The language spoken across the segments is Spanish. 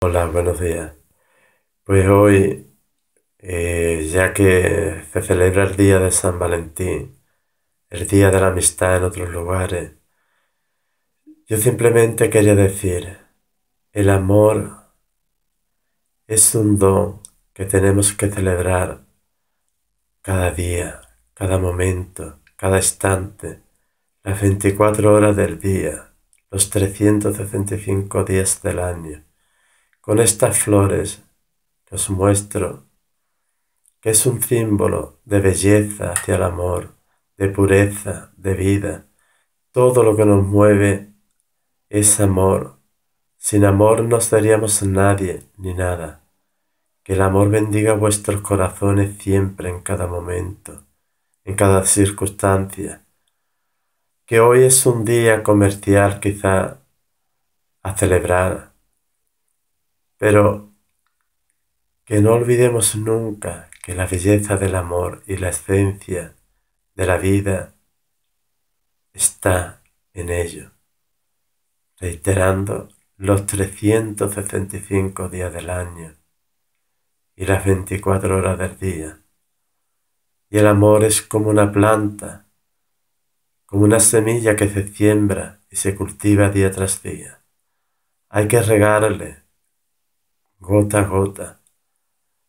Hola, buenos días. Pues hoy, eh, ya que se celebra el Día de San Valentín, el Día de la Amistad en otros lugares, yo simplemente quería decir, el amor es un don que tenemos que celebrar cada día, cada momento, cada instante, las 24 horas del día, los 365 días del año con estas flores os muestro, que es un símbolo de belleza hacia el amor, de pureza, de vida. Todo lo que nos mueve es amor. Sin amor no seríamos nadie ni nada. Que el amor bendiga vuestros corazones siempre, en cada momento, en cada circunstancia. Que hoy es un día comercial quizá a celebrar, pero que no olvidemos nunca que la belleza del amor y la esencia de la vida está en ello, reiterando los 365 días del año y las 24 horas del día. Y el amor es como una planta, como una semilla que se siembra y se cultiva día tras día. Hay que regarle gota a gota,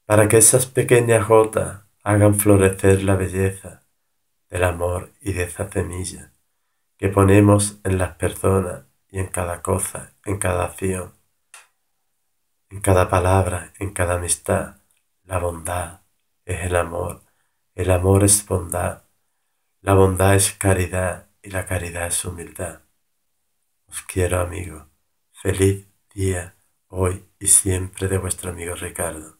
para que esas pequeñas gotas hagan florecer la belleza del amor y de esa semilla que ponemos en las personas y en cada cosa, en cada acción, en cada palabra, en cada amistad. La bondad es el amor, el amor es bondad, la bondad es caridad y la caridad es humildad. Os quiero amigo, feliz día hoy y siempre de vuestro amigo Ricardo.